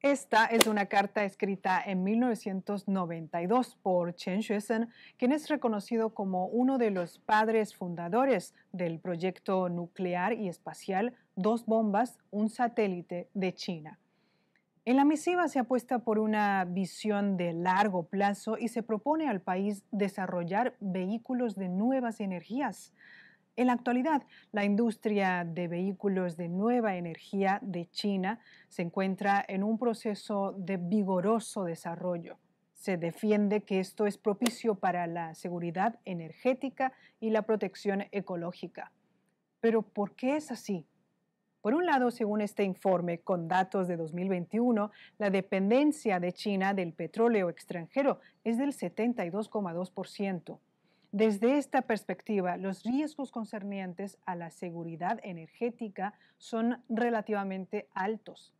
Esta es una carta escrita en 1992 por Chen Xuesen, quien es reconocido como uno de los padres fundadores del proyecto nuclear y espacial Dos Bombas, un satélite de China. En la misiva se apuesta por una visión de largo plazo y se propone al país desarrollar vehículos de nuevas energías en la actualidad, la industria de vehículos de nueva energía de China se encuentra en un proceso de vigoroso desarrollo. Se defiende que esto es propicio para la seguridad energética y la protección ecológica. Pero ¿por qué es así? Por un lado, según este informe con datos de 2021, la dependencia de China del petróleo extranjero es del 72,2%. Desde esta perspectiva, los riesgos concernientes a la seguridad energética son relativamente altos.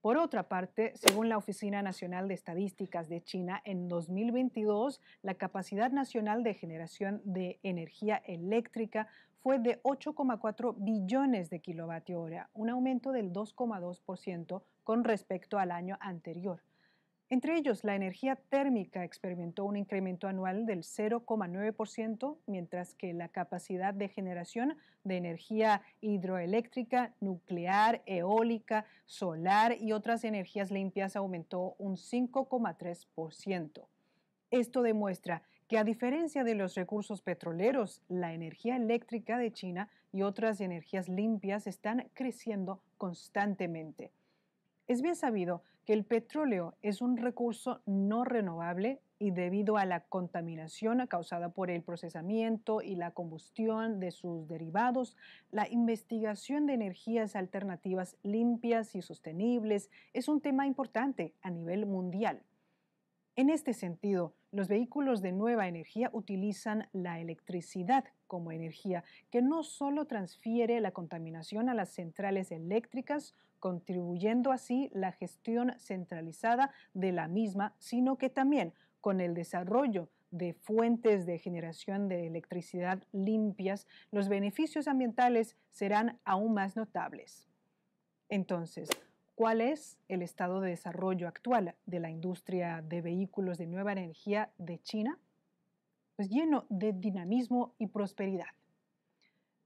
Por otra parte, según la Oficina Nacional de Estadísticas de China, en 2022 la capacidad nacional de generación de energía eléctrica fue de 8,4 billones de kilovatios hora, un aumento del 2,2% con respecto al año anterior. Entre ellos, la energía térmica experimentó un incremento anual del 0,9%, mientras que la capacidad de generación de energía hidroeléctrica, nuclear, eólica, solar y otras energías limpias aumentó un 5,3%. Esto demuestra que a diferencia de los recursos petroleros, la energía eléctrica de China y otras energías limpias están creciendo constantemente. Es bien sabido que el petróleo es un recurso no renovable y debido a la contaminación causada por el procesamiento y la combustión de sus derivados, la investigación de energías alternativas limpias y sostenibles es un tema importante a nivel mundial. En este sentido, los vehículos de nueva energía utilizan la electricidad como energía, que no solo transfiere la contaminación a las centrales eléctricas, contribuyendo así la gestión centralizada de la misma, sino que también con el desarrollo de fuentes de generación de electricidad limpias, los beneficios ambientales serán aún más notables. Entonces, cuál es el estado de desarrollo actual de la industria de vehículos de nueva energía de China, pues lleno de dinamismo y prosperidad.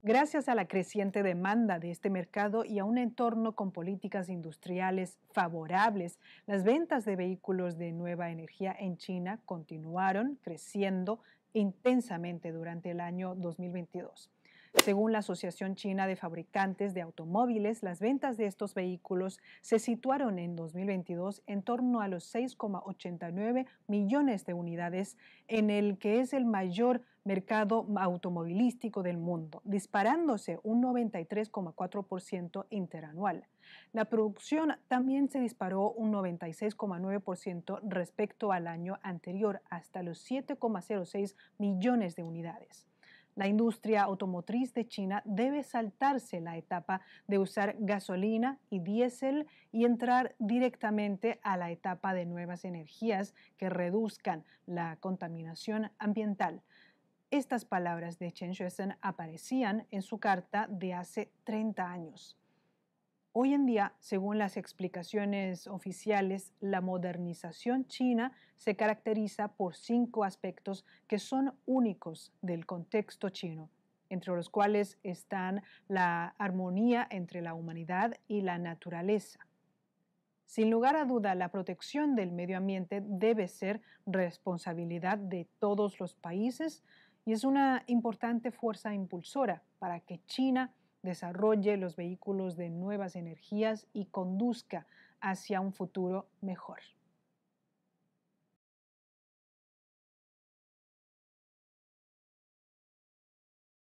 Gracias a la creciente demanda de este mercado y a un entorno con políticas industriales favorables, las ventas de vehículos de nueva energía en China continuaron creciendo intensamente durante el año 2022. Según la Asociación China de Fabricantes de Automóviles, las ventas de estos vehículos se situaron en 2022 en torno a los 6,89 millones de unidades, en el que es el mayor mercado automovilístico del mundo, disparándose un 93,4% interanual. La producción también se disparó un 96,9% respecto al año anterior, hasta los 7,06 millones de unidades. La industria automotriz de China debe saltarse la etapa de usar gasolina y diésel y entrar directamente a la etapa de nuevas energías que reduzcan la contaminación ambiental. Estas palabras de Chen Shuesen aparecían en su carta de hace 30 años. Hoy en día, según las explicaciones oficiales, la modernización china se caracteriza por cinco aspectos que son únicos del contexto chino, entre los cuales están la armonía entre la humanidad y la naturaleza. Sin lugar a duda, la protección del medio ambiente debe ser responsabilidad de todos los países y es una importante fuerza impulsora para que China desarrolle los vehículos de nuevas energías y conduzca hacia un futuro mejor.